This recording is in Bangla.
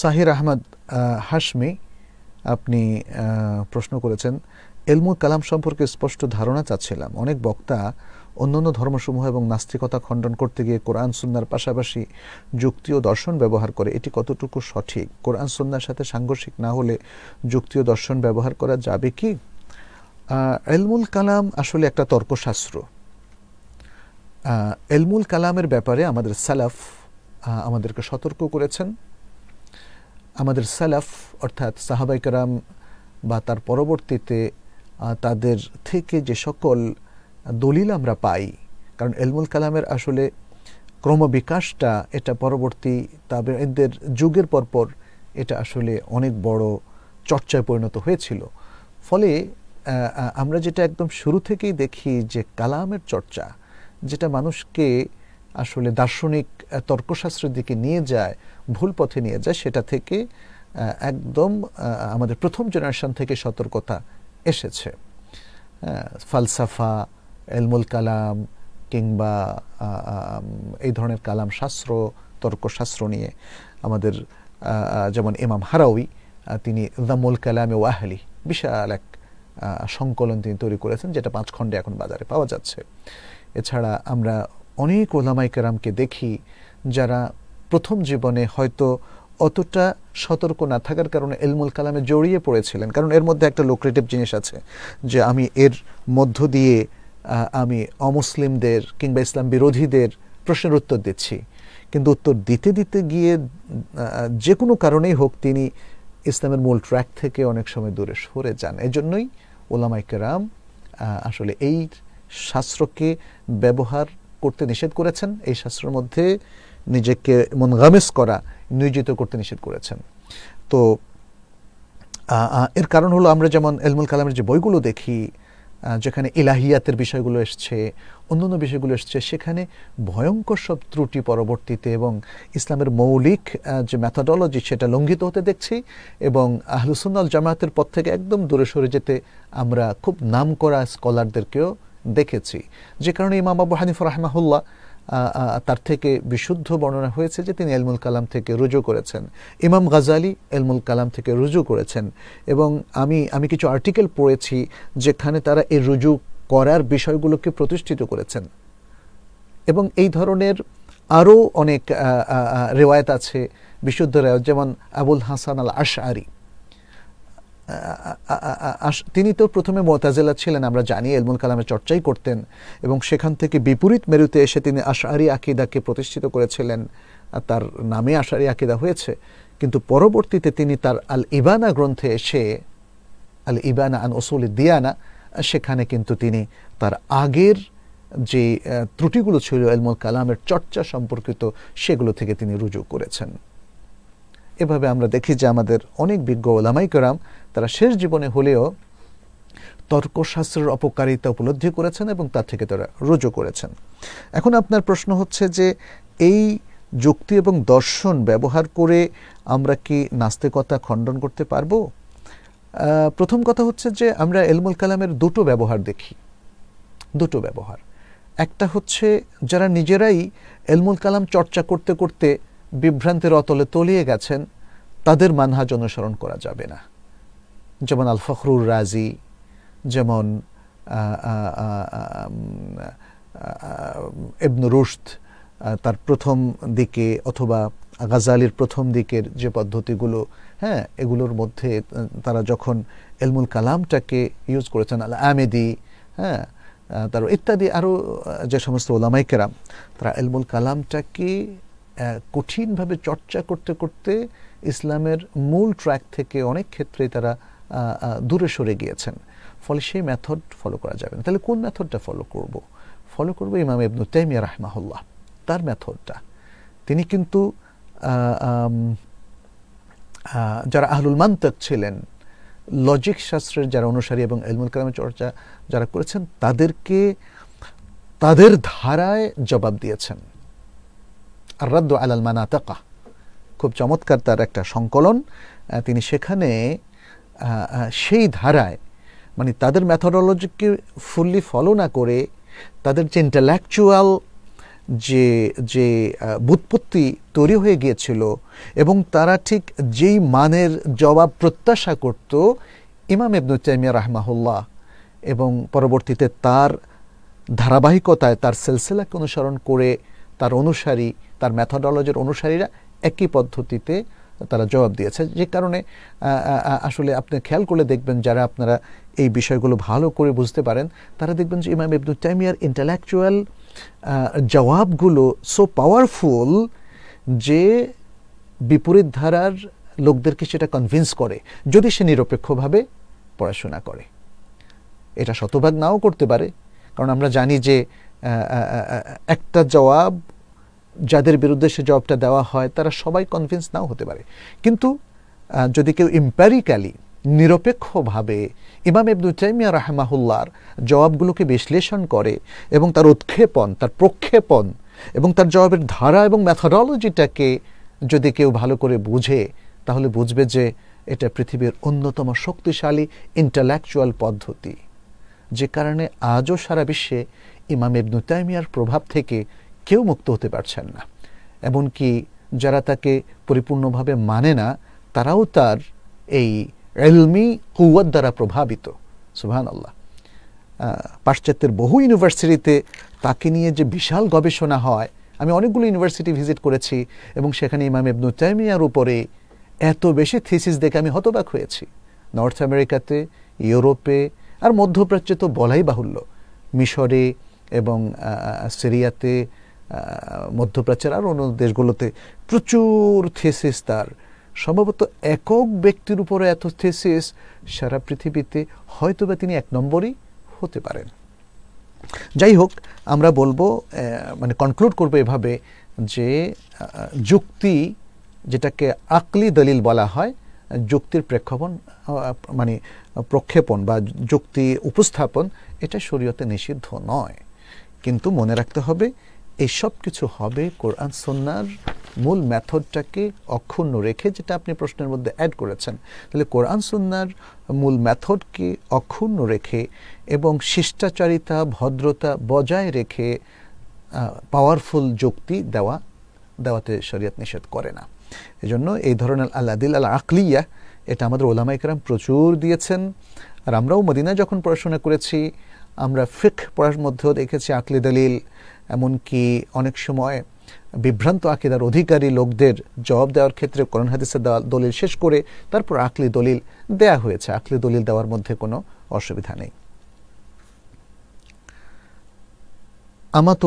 সাহির আহমদ হাসমি আপনি প্রশ্ন করেছেন এলমুল কালাম সম্পর্কে স্পষ্ট ধারণা চাচ্ছিলাম অনেক বক্তা অন্যান্য ধর্মসমূহ এবং নাস্তিকতা খণ্ডন করতে গিয়ে কোরআন সুন্নার পাশাপাশি যুক্তি ও দর্শন ব্যবহার করে এটি কতটুকু সঠিক কোরআন সুন্নার সাথে সাংঘর্ষিক না হলে যুক্তি ও দর্শন ব্যবহার করা যাবে কি এলমুল কালাম আসলে একটা তর্কশাস্ত্র এলমুল কালামের ব্যাপারে আমাদের সালাফ আমাদেরকে সতর্ক করেছেন আমাদের সালাফ অর্থাৎ সাহাবাইকারাম বা তার পরবর্তীতে তাদের থেকে যে সকল দলিল আমরা পাই কারণ এলমুল কালামের আসলে ক্রমবিকাশটা এটা পরবর্তী তাদের এদের যুগের পরপর এটা আসলে অনেক বড় চর্চায় পরিণত হয়েছিল ফলে আমরা যেটা একদম শুরু থেকেই দেখি যে কালামের চর্চা যেটা মানুষকে আসলে দার্শনিক তর্কশাস্ত্রের দিকে নিয়ে যায় ভুল পথে নিয়ে যায় সেটা থেকে একদম আমাদের প্রথম জেনারেশন থেকে সতর্কতা এসেছে ফালসাফা এলমুল কালাম কিংবা এই ধরনের কালাম শাস্ত্র তর্কশাস্ত্র নিয়ে আমাদের যেমন ইমাম হারাউই তিনি দামুল কালামে ওয়াহলি বিশাল এক সংকলন তিনি তৈরি করেছেন যেটা পাঁচ খণ্ডে এখন বাজারে পাওয়া যাচ্ছে এছাড়া আমরা অনেক ওলামাই কেরামকে দেখি যারা প্রথম জীবনে হয়তো অতটা সতর্ক না থাকার কারণে এলমুল কালামে জড়িয়ে পড়েছিলেন কারণ এর মধ্যে একটা লোক্রেটিভ জিনিস আছে যে আমি এর মধ্য দিয়ে আমি অমুসলিমদের কিংবা ইসলাম বিরোধীদের প্রশ্নের উত্তর দিচ্ছি কিন্তু উত্তর দিতে দিতে গিয়ে যে কোনো কারণেই হোক তিনি ইসলামের মূল ট্র্যাক থেকে অনেক সময় দূরে সরে যান এজন্যই ওলামাইকেরাম আসলে এই শাস্ত্রকে ব্যবহার করতে নিষেধ করেছেন এই শাস্ত্রের মধ্যে নিজেকে মনগামেস করা নিয়োজিত করতে নিষেধ করেছেন তো এর কারণ হলো আমরা যেমন এলমুল কালামের যে বইগুলো দেখি যেখানে ইলাহিয়াতের বিষয়গুলো এসছে অন্যান্য বিষয়গুলো এসছে সেখানে ভয়ঙ্কর সব ত্রুটি পরবর্তীতে এবং ইসলামের মৌলিক যে ম্যাথাডোলজি সেটা লঙ্ঘিত হতে দেখছি এবং আহলুসুন্নাল জামায়াতের পথ থেকে একদম দূরে সরে যেতে আমরা খুব নাম করা স্কলারদেরকেও দেখেছি যে কারণে ইমাম আবু হানিফ রাহমাহুল্লাহ তার থেকে বিশুদ্ধ বর্ণনা হয়েছে যে তিনি এলমুল কালাম থেকে রুজু করেছেন ইমাম গাজালি এলমুল কালাম থেকে রুজু করেছেন এবং আমি আমি কিছু আর্টিকেল পড়েছি যেখানে তারা এই রুজু করার বিষয়গুলোকে প্রতিষ্ঠিত করেছেন এবং এই ধরনের আরও অনেক রেওয়ায়ত আছে বিশুদ্ধ রেওয়ায়ত যেমন আবুল হাসান আল আরি তিনি তো প্রথমে মোতাজেলা ছিলেন আমরা জানি এলমুল কালামের চর্চাই করতেন এবং সেখান থেকে বিপরীত মেরুতে এসে তিনি আশারি আকিদাকে প্রতিষ্ঠিত করেছিলেন তার নামে আশারি আকিদা হয়েছে কিন্তু পরবর্তীতে তিনি তার আল ইবানা গ্রন্থে এসে আল ইবানা আন ওসুল দিয়ানা সেখানে কিন্তু তিনি তার আগের যে ত্রুটিগুলো ছিল এলমুল কালামের চর্চা সম্পর্কিত সেগুলো থেকে তিনি রুজু করেছেন এভাবে আমরা দেখি যে আমাদের অনেক বিজ্ঞ ওলামাই করাম তারা শেষ জীবনে হলেও তর্কশাস্ত্রের অপকারিতা উপলব্ধি করেছেন এবং তার থেকে তারা রুজু করেছেন এখন আপনার প্রশ্ন হচ্ছে যে এই যুক্তি এবং দর্শন ব্যবহার করে আমরা কি নাস্তিকতা খণ্ডন করতে পারব প্রথম কথা হচ্ছে যে আমরা এলমুল কালামের দুটো ব্যবহার দেখি দুটো ব্যবহার একটা হচ্ছে যারা নিজেরাই এলমুল কালাম চর্চা করতে করতে বিভ্রান্তির অতলে তলিয়ে গেছেন তাদের মানহাজ অনুসরণ করা যাবে না যেমন আল ফখরুর রাজি যেমন এবন রুশদ তার প্রথম দিকে অথবা গাজালির প্রথম দিকের যে পদ্ধতিগুলো হ্যাঁ এগুলোর মধ্যে তারা যখন এলমুল কালামটাকে ইউজ করেছেন আল আমেদি হ্যাঁ তার ইত্যাদি আরও যে সমস্ত ওলামাইকেরাম তারা এলমুল কালামটাকে কঠিনভাবে চর্চা করতে করতে ইসলামের মূল ট্র্যাক থেকে অনেক ক্ষেত্রেই তারা দূরে সরে গিয়েছেন ফলে সেই মেথড ফলো করা যাবে না তাহলে কোন মেথডটা ফলো করব ফলো করব ইমাম ইবনু তেমিয়া রাহমাহুল্লাহ তার মেথডটা তিনি কিন্তু যারা আহলুল মান্তাক ছিলেন লজিক শাস্ত্রের যারা অনুসারী এবং এলমুল কালামের চর্চা যারা করেছেন তাদেরকে তাদের ধারায় জবাব দিয়েছেন আর রাদ্দু আলাল মানাতাকা খুব চমৎকার তার একটা সংকলন তিনি সেখানে সেই ধারায় মানে তাদের ম্যাথোডোলজিকে ফুললি ফলো না করে তাদের যে ইন্টালেকচুয়াল যে যে বুৎপত্তি তৈরি হয়ে গিয়েছিল এবং তারা ঠিক যেই মানের জবাব প্রত্যাশা করত ইমাম এবনু তাইমিয়া রাহমাহুল্লাহ এবং পরবর্তীতে তার ধারাবাহিকতায় তার সিলসিলাকে অনুসরণ করে তার অনুসারী তার ম্যাথোডলজির অনুসারীরা একই পদ্ধতিতে তারা জবাব দিয়েছে যে কারণে আসলে আপনি খেয়াল করলে দেখবেন যারা আপনারা এই বিষয়গুলো ভালো করে বুঝতে পারেন তারা দেখবেন যে ইমাম ইবনু টাইমিয়ার ইন্টালেকচুয়াল জবাবগুলো সো পাওয়ারফুল যে বিপরীত ধারার লোকদেরকে সেটা কনভিন্স করে যদি সে নিরপেক্ষভাবে পড়াশোনা করে এটা শতভাগ নাও করতে পারে কারণ আমরা জানি যে একটা জবাব যাদের বিরুদ্ধে সে জবাবটা দেওয়া হয় তারা সবাই কনভিন্স নাও হতে পারে কিন্তু যদি কেউ ইম্প্যারিক্যালি নিরপেক্ষভাবে ইমাম এবদুল তাইমিয়া রাহেমাহুল্লার জবাবগুলোকে বিশ্লেষণ করে এবং তার উৎক্ষেপণ তার প্রক্ষেপণ এবং তার জবাবের ধারা এবং ম্যাথোডলজিটাকে যদি কেউ ভালো করে বুঝে তাহলে বুঝবে যে এটা পৃথিবীর অন্যতম শক্তিশালী ইন্টালেকচুয়াল পদ্ধতি যে কারণে আজও সারা বিশ্বে ইমাম ইবনু তাইমিয়ার প্রভাব থেকে কেউ মুক্ত হতে পারছেন না এমনকি যারা তাকে পরিপূর্ণভাবে মানে না তারাও তার এই এলমি কুয়ার দ্বারা প্রভাবিত সুহান আল্লাহ পাশ্চাত্যের বহু ইউনিভার্সিটিতে তাকে নিয়ে যে বিশাল গবেষণা হয় আমি অনেকগুলো ইউনিভার্সিটি ভিজিট করেছি এবং সেখানে ইমাম ইবনু তাইমিয়ার উপরে এত বেশি থিসিস দেখে আমি হতবাক হয়েছি নর্থ আমেরিকাতে ইউরোপে আর মধ্যপ্রাচ্যে তো বলাই বাহুল্য মিশরে এবং সিরিয়াতে মধ্যপ্রাচ্যের আর অন্য দেশগুলোতে প্রচুর থেসিস তার সম্ভবত একক ব্যক্তির উপরে এত থেসিস সারা পৃথিবীতে হয়তো বা তিনি এক নম্বরই হতে পারেন যাই হোক আমরা বলবো মানে কনক্লুড করব এভাবে যে যুক্তি যেটাকে আকলি দলিল বলা হয় যুক্তির প্রেক্ষাপন মানে প্রক্ষেপণ বা যুক্তি উপস্থাপন এটা শরীয়তে নিষিদ্ধ নয় কিন্তু মনে রাখতে হবে এসব কিছু হবে কোরআন সন্ন্যার মূল মেথডটাকে অক্ষুণ্ণ রেখে যেটা আপনি প্রশ্নের মধ্যে অ্যাড করেছেন তাহলে কোরআন সন্ন্যার মূল মেথডকে অক্ষুণ্ণ রেখে এবং শিষ্টাচারিতা ভদ্রতা বজায় রেখে পাওয়ারফুল যুক্তি দেওয়া দেওয়াতে শরীয়ত নিষেধ করে না এই জন্য এই ধরনের আল্লা দিল আল আকলিয়া এটা আমাদের ওলামা ইকরাম প্রচুর দিয়েছেন আর আমরাও মদিনা যখন পড়াশোনা করেছি আমরা ফিক পড়ার মধ্যেও দেখেছি আকলি দলিল এমনকি অনেক সময় বিভ্রান্ত আকিদার অধিকারী লোকদের জবাব দেওয়ার ক্ষেত্রে করোন হাদিসের দলিল শেষ করে তারপর আকলি দলিল দেয়া হয়েছে আকলি দলিল দেওয়ার মধ্যে কোনো অসুবিধা নেই আমার